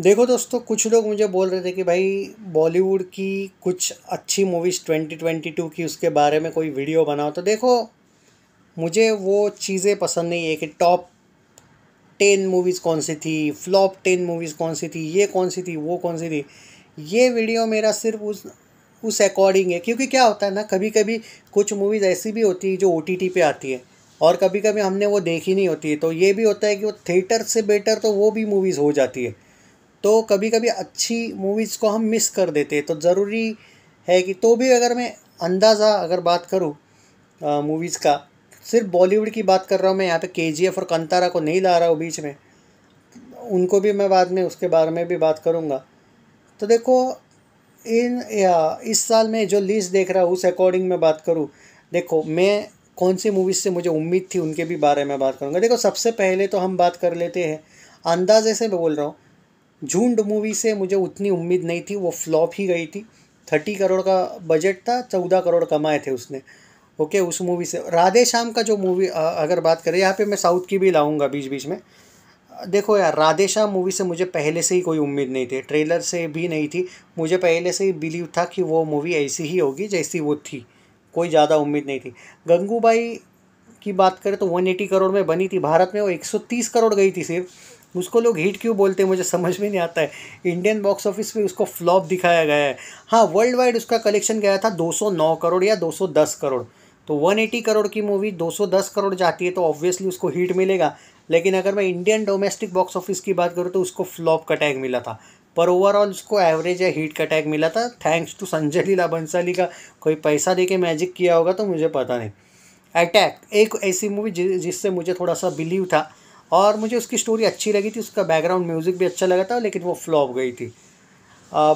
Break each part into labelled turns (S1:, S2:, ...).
S1: देखो दोस्तों कुछ लोग मुझे बोल रहे थे कि भाई बॉलीवुड की कुछ अच्छी मूवीज़ 2022 की उसके बारे में कोई वीडियो बनाओ तो देखो मुझे वो चीज़ें पसंद नहीं है कि टॉप टेन मूवीज़ कौन सी थी फ्लॉप टेन मूवीज़ कौन सी थी ये कौन सी थी वो कौन सी थी ये वीडियो मेरा सिर्फ उस उस अकॉर्डिंग है क्योंकि क्या होता है ना कभी कभी कुछ मूवीज़ ऐसी भी होती है जो ओ टी पे आती है और कभी कभी हमने वो देखी नहीं होती है तो ये भी होता है कि वो थिएटर से बेटर तो वो भी मूवीज़ हो जाती है तो कभी कभी अच्छी मूवीज़ को हम मिस कर देते हैं तो ज़रूरी है कि तो भी अगर मैं अंदाज़ा अगर बात करूँ मूवीज़ का सिर्फ बॉलीवुड की बात कर रहा हूँ मैं यहाँ पे के और कंतारा को नहीं ला रहा हूँ बीच में उनको भी मैं बाद में उसके बारे में भी बात करूँगा तो देखो इन या इस साल में जो लिस्ट देख रहा हूँ उस अकॉर्डिंग में बात करूँ देखो मैं कौन सी मूवीज़ से मुझे उम्मीद थी उनके भी बारे में बात करूँगा देखो सबसे पहले तो हम बात कर लेते हैं अंदाजे से मैं बोल रहा हूँ झूंड मूवी से मुझे उतनी उम्मीद नहीं थी वो फ्लॉप ही गई थी थर्टी करोड़ का बजट था चौदह करोड़ कमाए थे उसने ओके उस मूवी से राधे श्याम का जो मूवी अगर बात करें यहाँ पे मैं साउथ की भी लाऊंगा बीच बीच में देखो यार राधे श्याम मूवी से मुझे पहले से ही कोई उम्मीद नहीं थी ट्रेलर से भी नहीं थी मुझे पहले से ही बिलीव था कि वो मूवी ऐसी ही होगी जैसी वो थी कोई ज़्यादा उम्मीद नहीं थी गंगूबाई की बात करें तो 180 करोड़ में बनी थी भारत में वो 130 करोड़ गई थी सिर्फ उसको लोग हिट क्यों बोलते हैं मुझे समझ में नहीं आता है इंडियन बॉक्स ऑफिस में उसको फ्लॉप दिखाया गया है हाँ वर्ल्ड वाइड उसका कलेक्शन गया था 209 करोड़ या 210 करोड़ तो 180 करोड़ की मूवी 210 करोड़ जाती है तो ऑब्वियसली उसको हिट मिलेगा लेकिन अगर मैं इंडियन डोमेस्टिक बॉक्स ऑफिस की बात करूँ तो उसको फ्लॉप का टैग मिला था पर ओवरऑल उसको एवरेज या हीट का टैग मिला था थैंक्स टू संजय लीला बंसाली का कोई पैसा दे के मैजिक किया होगा तो मुझे पता नहीं अटैक एक ऐसी मूवी जिससे मुझे थोड़ा सा बिलीव था और मुझे उसकी स्टोरी अच्छी लगी थी उसका बैकग्राउंड म्यूज़िक भी अच्छा लगा था लेकिन वो फ्लॉप गई थी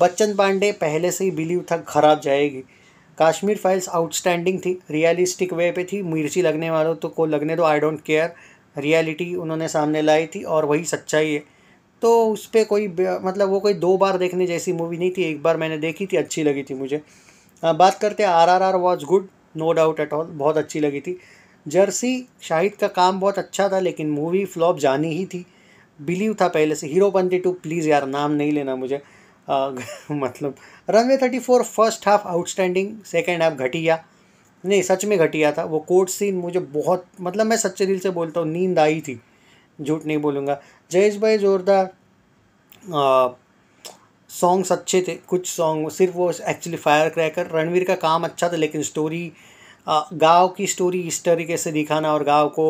S1: बच्चन पांडे पहले से ही बिलीव था खराब जाएगी काश्मीर फाइल्स आउटस्टैंडिंग थी रियलिस्टिक वे पे थी मिर्ची लगने वालों तो को लगने दो आई डोंट केयर रियलिटी उन्होंने सामने लाई थी और वही सच्चाई है तो उस पर कोई मतलब वो कोई दो बार देखने जैसी मूवी नहीं थी एक बार मैंने देखी थी अच्छी लगी थी मुझे बात करते R R R was good no doubt at all बहुत अच्छी लगी थी जर्सी शाहिद का काम बहुत अच्छा था लेकिन मूवी फ्लॉप जानी ही थी बिलीव था पहले से हीरो बनती टू प्लीज़ यार नाम नहीं लेना मुझे आ, मतलब runway thirty four first half outstanding second half घटिया नहीं सच में घटिया था वो कोर्ट सीन मुझे बहुत मतलब मैं सच्चे दिल से बोलता हूँ नींद आई थी झूठ नहीं बोलूँगा जयेश भाई जोरदार सॉन्ग्स अच्छे थे कुछ सॉन्ग सिर्फ वो एक्चुअली फायर क्रैकर रणवीर का काम अच्छा था लेकिन स्टोरी गांव की स्टोरी इस तरीके से दिखाना और गांव को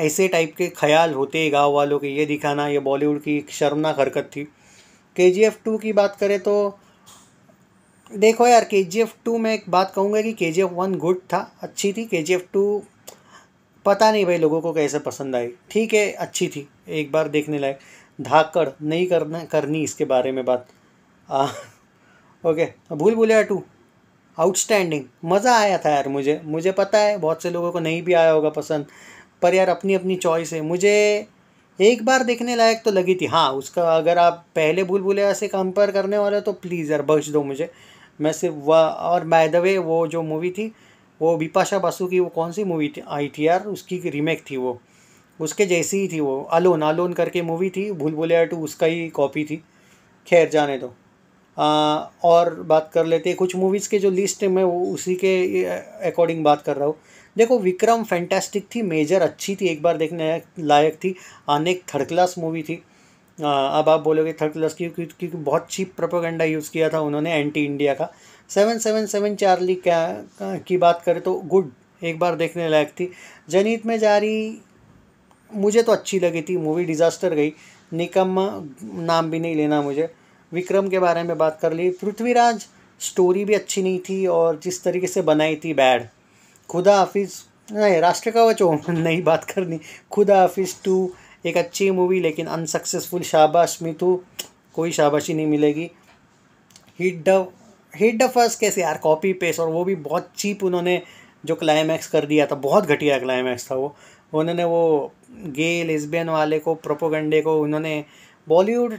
S1: ऐसे टाइप के ख्याल होते हैं गांव वालों के ये दिखाना ये बॉलीवुड की एक शर्मनाक हरकत थी के जी एफ़ टू की बात करें तो देखो यार के जी एफ़ टू में एक बात कहूँगा कि के जी एफ़ वन गुड था अच्छी थी के जी एफ़ टू पता नहीं भाई लोगों को कैसे पसंद आई ठीक है अच्छी थी एक बार देखने लायक धाकड़ नहीं करना करनी इसके बारे में बात आ, ओके भूल भूलिया टू आउटस्टैंडिंग मज़ा आया था यार मुझे मुझे पता है बहुत से लोगों को नहीं भी आया होगा पसंद पर यार अपनी अपनी चॉइस है मुझे एक बार देखने लायक तो लगी थी हाँ उसका अगर आप पहले भूल भूले से कंपेयर करने वाले तो प्लीज़ यार बख्श दो मुझे मैं सिर्फ वह और बाय द वे वो जो मूवी थी वो बिपाशा बासु की वो कौन सी मूवी थी आई थी यार उसकी रीमेक थी वो उसके जैसी ही थी वो अलोन अलोन करके मूवी थी भूल भुलैया टू उसका ही कॉपी थी खैर जाने दो और बात कर लेते हैं कुछ मूवीज़ के जो लिस्ट है मैं वो उसी के अकॉर्डिंग बात कर रहा हूँ देखो विक्रम फैंटेस्टिक थी मेजर अच्छी थी एक बार देखने लायक थी अनेक थर्ड क्लास मूवी थी आ, अब आप बोलोगे थर्ड क्लास की क्योंकि क्यों, बहुत चीप प्रोपोगंडा यूज़ किया था उन्होंने एंटी इंडिया का सेवन सेवन सेवन चार्ली क्या की बात करें तो गुड एक बार देखने लायक थी जनीत में जारी मुझे तो अच्छी लगी थी मूवी डिज़ास्टर गई निकम्मा नाम भी नहीं लेना मुझे विक्रम के बारे में बात कर ली पृथ्वीराज स्टोरी भी अच्छी नहीं थी और जिस तरीके से बनाई थी बैड खुदा हाफिज़ नहीं राष्ट्र का वो नहीं बात करनी खुदा हाफिज़ टू एक अच्छी मूवी लेकिन अनसक्सेसफुल शाबाश मिथु तो कोई शाबाशी नहीं मिलेगी हिट ड हिट द फर्स्ट कैसे यार कॉपी पेस्ट और वो भी बहुत चीप उन्होंने जो क्लाइमैक्स कर दिया था बहुत घटिया क्लाइमैक्स था वो उन्होंने वो गे लिस्बियन वाले को प्रोपोगंडे को उन्होंने बॉलीवुड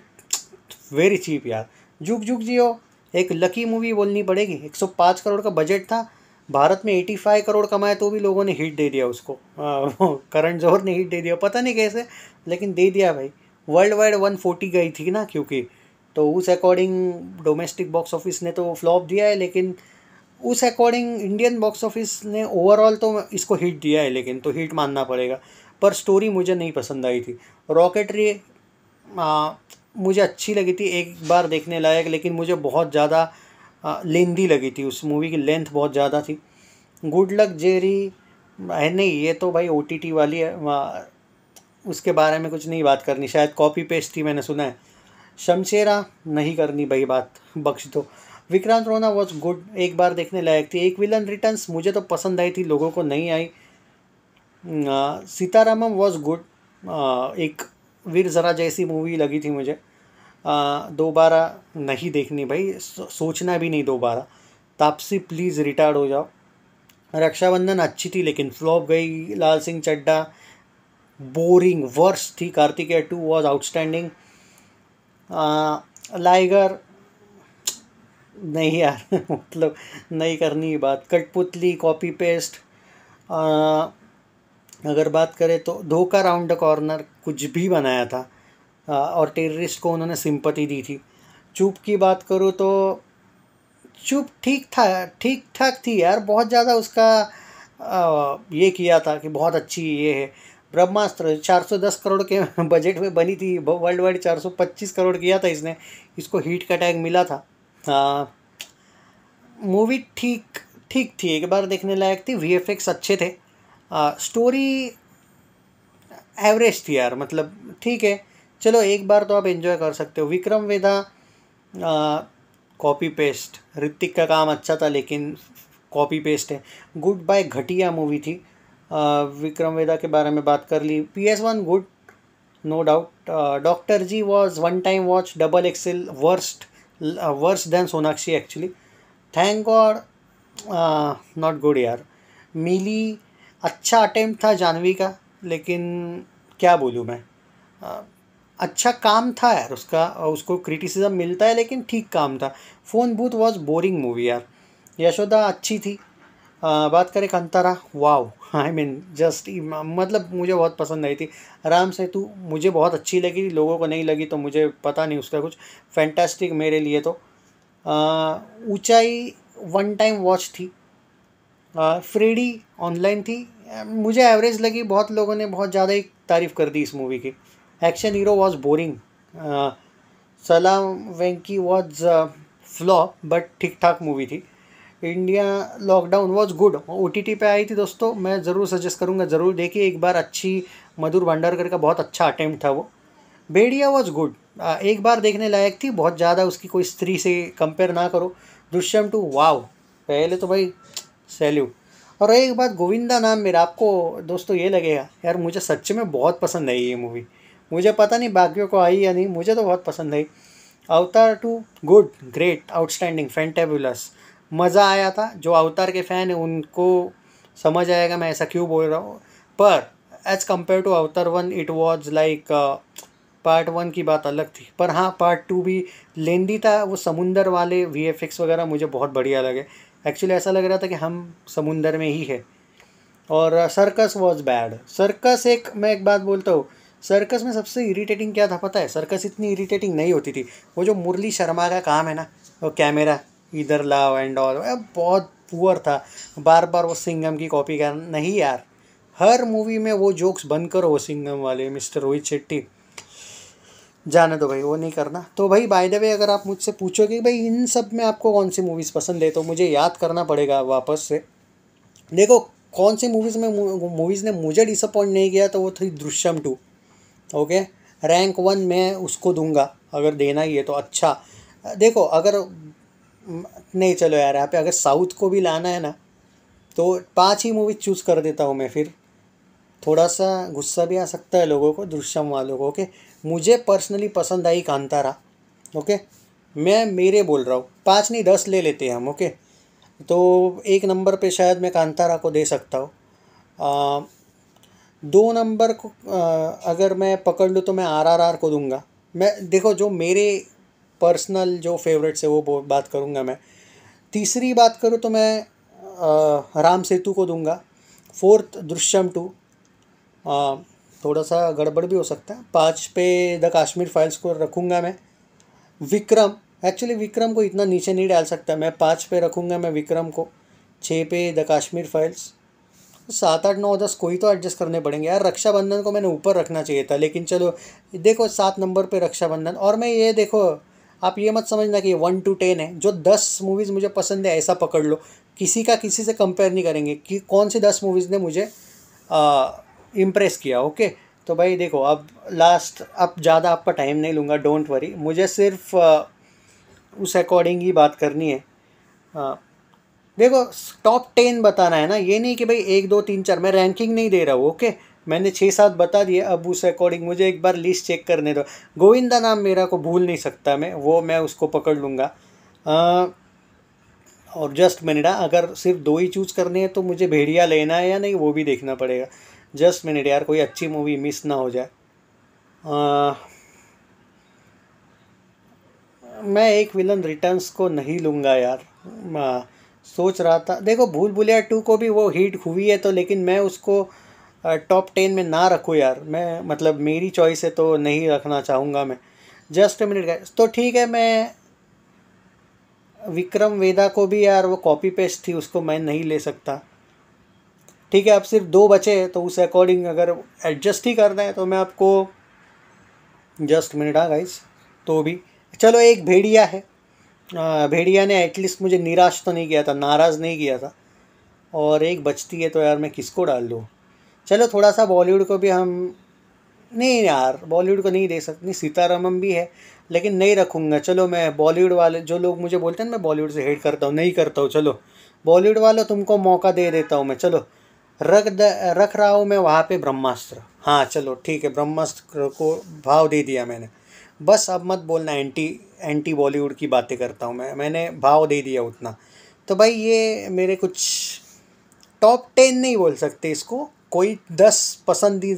S1: वेरी चीप यार झुक झुक जियो एक लकी मूवी बोलनी पड़ेगी 105 करोड़ का बजट था भारत में 85 करोड़ कमाया तो भी लोगों ने हिट दे दिया उसको करण जौहर ने हिट दे दिया पता नहीं कैसे लेकिन दे दिया भाई वर्ल्ड वाइड 140 गई थी ना क्योंकि तो उस अकॉर्डिंग डोमेस्टिक बॉक्स ऑफिस ने तो फ्लॉप दिया है लेकिन उस अकॉर्डिंग इंडियन बॉक्स ऑफिस ने ओवरऑल तो इसको हिट दिया है लेकिन तो हिट मानना पड़ेगा पर स्टोरी मुझे नहीं पसंद आई थी रॉकेटरी मुझे अच्छी लगी थी एक बार देखने लायक लेकिन मुझे बहुत ज़्यादा लेंदी लगी थी उस मूवी की लेंथ बहुत ज़्यादा थी गुड लक जेरी है नहीं ये तो भाई ओ वाली है उसके बारे में कुछ नहीं बात करनी शायद कॉपी पेस्ट थी मैंने सुना है शमशेरा नहीं करनी भाई बात बख्श दो विक्रांत रोना वॉज गुड एक बार देखने लायक थी एक विलन रिटर्न्स मुझे तो पसंद आई थी लोगों को नहीं आई सीतारामम वॉज गुड एक वीर जरा जैसी मूवी लगी थी मुझे दोबारा नहीं देखनी भाई सोचना भी नहीं दोबारा तापसी प्लीज़ रिटायर्ड हो जाओ रक्षाबंधन अच्छी थी लेकिन फ्लॉप गई लाल सिंह चड्डा बोरिंग वर्स थी Karthikeya two was outstanding liger नहीं यार मतलब नहीं करनी बात कटपुतली कॉपी पेस्ट आ, अगर बात करें तो धोखा राउंड द कॉर्नर कुछ भी बनाया था और टेररिस्ट को उन्होंने सिंपति दी थी चुप की बात करूँ तो चुप ठीक था ठीक ठाक थी यार बहुत ज़्यादा उसका आ, ये किया था कि बहुत अच्छी ये है ब्रह्मास्त्र 410 करोड़ के बजट में बनी थी वर्ल्ड वाइड 425 करोड़ किया था इसने इसको हीट का टैग मिला था मूवी ठीक ठीक थी एक बार देखने लायक थी वी अच्छे थे आ, स्टोरी एवरेज थी यार मतलब ठीक है चलो एक बार तो आप इन्जॉय कर सकते हो विक्रम वेदा कॉपी पेस्ट ऋतिक का काम अच्छा था लेकिन कॉपी पेस्ट है गुड बाय घटिया मूवी थी आ, विक्रम वेदा के बारे में बात कर ली P S one good no doubt doctor G was one time watch double XL worst worse than Sonakshi actually thank god not good यार मिली अच्छा अटेम्प्ट था जानवी का लेकिन क्या बोलूँ मैं uh, अच्छा काम था यार उसका उसको क्रिटिसिज्म मिलता है लेकिन ठीक काम था phone booth was boring movie यार यशोदा अच्छी थी आ, बात करें Kantara wow I mean just मतलब मुझे बहुत पसंद आई थी आराम से तू मुझे बहुत अच्छी लगी लोगों को नहीं लगी तो मुझे पता नहीं उसका कुछ फैंटास्टिक मेरे लिए तो ऊंचाई वन टाइम वॉच थी फ्रेडी ऑनलाइन थी मुझे एवरेज लगी बहुत लोगों ने बहुत ज़्यादा ही तारीफ़ कर दी इस मूवी की एक्शन हीरो वॉज़ बोरिंग सलाम वेंकी वॉज फ्लॉ बट ठीक ठाक मूवी थी India lockdown was good O T T पर आई थी दोस्तों मैं ज़रूर सजेस्ट करूँगा ज़रूर देखिए एक बार अच्छी मधुर भंडारकर का बहुत अच्छा अटैम्प्ट था वो बेडिया वॉज गुड एक बार देखने लायक थी बहुत ज़्यादा उसकी कोई स्त्री से कंपेयर ना करो दुष्यम टू वाव पहले तो भाई सैल्यू और एक बात गोविंदा नाम मेरा आपको दोस्तों ये लगेगा यार मुझे सच में बहुत पसंद आई ये मूवी मुझे पता नहीं बाकियों को आई या नहीं मुझे तो बहुत पसंद आई Avatar two good great outstanding fantabulous मज़ा आया था जो अवतार के फ़ैन हैं उनको समझ आएगा मैं ऐसा क्यों बोल रहा हूँ पर as compare to Avatar one it was like part one की बात अलग थी पर हाँ पार्ट टू भी लेंदी था वो समुंदर वाले वी वगैरह मुझे बहुत बढ़िया लगे एक्चुअली ऐसा लग रहा था कि हम समुंदर में ही है और सर्कस वॉज बैड सर्कस एक मैं एक बात बोलता हूँ सर्कस में सबसे इरिटेटिंग क्या था पता है सर्कस इतनी इरिटेटिंग नहीं होती थी वो जो मुरली शर्मा का काम है ना वो कैमरा इधर लाओ एंड ऑल बहुत पुअर था बार बार वो सिंगम की कॉपी कर नहीं यार हर मूवी में वो जोक्स बंद करो वो सिंगम वाले मिस्टर रोहित शेट्टी जाने दो भाई वो नहीं करना तो भाई बाय द वे अगर आप मुझसे पूछोगे भाई इन सब में आपको कौन सी मूवीज़ पसंद है तो मुझे याद करना पड़ेगा वापस से देखो कौन सी मूवीज़ में मूवीज़ ने मुझे डिसअपॉइंट नहीं किया तो वो थी Drishyam two okay rank one मैं उसको दूंगा अगर देना ही है तो अच्छा देखो अगर नहीं चलो यार यहाँ पे अगर साउथ को भी लाना है ना तो पांच ही मूवी चूज़ कर देता हूँ मैं फिर थोड़ा सा गुस्सा भी आ सकता है लोगों को दृश्यम वालों को ओके मुझे पर्सनली पसंद आई कांतारा ओके मैं मेरे बोल रहा हूँ पाँच नहीं दस ले लेते हैं हम ओके तो एक नंबर पे शायद मैं कांतारा को दे सकता हूँ दो नंबर को अगर मैं पकड़ लूँ तो मैं आरआरआर को दूंगा मैं देखो जो मेरे पर्सनल जो फेवरेट्स है वो बात करूँगा मैं तीसरी बात करूँ तो मैं आ, राम सेतु को दूंगा फोर्थ दृश्यम टू थोड़ा सा गड़बड़ भी हो सकता है पाँच पे द काश्मीर फाइल्स को रखूँगा मैं विक्रम एक्चुअली विक्रम को इतना नीचे नहीं डाल सकता मैं पाँच पे रखूँगा मैं विक्रम को छः पे द काश्मीर फाइल्स सात आठ नौ दस कोई तो एडजस्ट करने पड़ेंगे यार रक्षाबंधन को मैंने ऊपर रखना चाहिए था लेकिन चलो देखो सात नंबर पे रक्षाबंधन और मैं ये देखो आप ये मत समझना कि वन टू टेन है जो दस मूवीज़ मुझे पसंद है ऐसा पकड़ लो किसी का किसी से कंपेयर नहीं करेंगे कि कौन सी दस मूवीज़ ने मुझे इम्प्रेस किया ओके तो भाई देखो अब लास्ट अब ज़्यादा आपका टाइम नहीं लूँगा डोंट वरी मुझे सिर्फ आ, उस अकॉर्डिंग ही बात करनी है आ, देखो टॉप टेन बताना है ना ये नहीं कि भाई एक दो तीन चार मैं रैंकिंग नहीं दे रहा हूँ ओके मैंने छः सात बता दिए अब उस अकॉर्डिंग मुझे एक बार लिस्ट चेक करने दो गोविंदा नाम मेरा को भूल नहीं सकता मैं वो मैं उसको पकड़ लूँगा और जस्ट मिनिटा हाँ, अगर सिर्फ दो ही चूज़ करने हैं तो मुझे भेड़िया लेना है या नहीं वो भी देखना पड़ेगा जस्ट मिनट यार कोई अच्छी मूवी मिस ना हो जाए आ, मैं एक विलन रिटर्न्स को नहीं लूँगा यार हाँ। सोच रहा था देखो भूल भुलिया टू को भी वो हिट हुई है तो लेकिन मैं उसको टॉप टेन में ना रखूँ यार मैं मतलब मेरी चॉइस है तो नहीं रखना चाहूँगा मैं जस्ट मिनट गए तो ठीक है मैं विक्रम वेदा को भी यार वो कॉपी पेस्ट थी उसको मैं नहीं ले सकता ठीक है आप सिर्फ दो बचे तो उस अकॉर्डिंग अगर एडजस्ट ही करना है तो मैं आपको जस्ट मिनट आ गाइस तो भी चलो एक भेड़िया है भेड़िया ने एटलीस्ट मुझे निराश तो नहीं किया था नाराज़ नहीं किया था और एक बचती है तो यार मैं किसको डाल दूँ चलो थोड़ा सा बॉलीवुड को भी हम नहीं यार बॉलीवुड को नहीं दे सकती सीतारामम भी है लेकिन नहीं रखूँगा चलो मैं बॉलीवुड वाले जो लोग मुझे बोलते हैं मैं बॉलीवुड से हेट करता हूँ नहीं करता हूँ चलो बॉलीवुड वालों तुमको मौका दे देता हूँ मैं चलो रख द रख रहा हूँ मैं वहाँ पे ब्रह्मास्त्र हाँ चलो ठीक है ब्रह्मास्त्र को भाव दे दिया मैंने बस अब मत बोलना एंटी एंटी बॉलीवुड की बातें करता हूँ मैं मैंने भाव दे दिया उतना तो भाई ये मेरे कुछ टॉप टेन नहीं बोल सकते इसको कोई दस पसंदी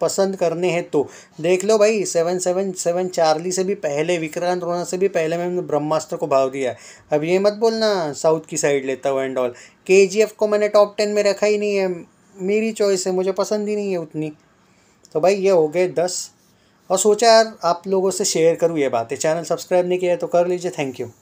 S1: पसंद करने हैं तो देख लो भाई सेवन सेवन सेवन चार्ली से भी पहले विक्रांत रोना से भी पहले मैंने ब्रह्मास्त्र को भाव दिया है अब ये मत बोलना साउथ की साइड लेता हूँ एंड ऑल के जी एफ को मैंने टॉप टेन में रखा ही नहीं है मेरी चॉइस है मुझे पसंद ही नहीं है उतनी तो भाई ये हो गए दस और सोचा यार आप लोगों से शेयर करूँ ये बातें चैनल सब्सक्राइब नहीं किया है तो कर लीजिए थैंक यू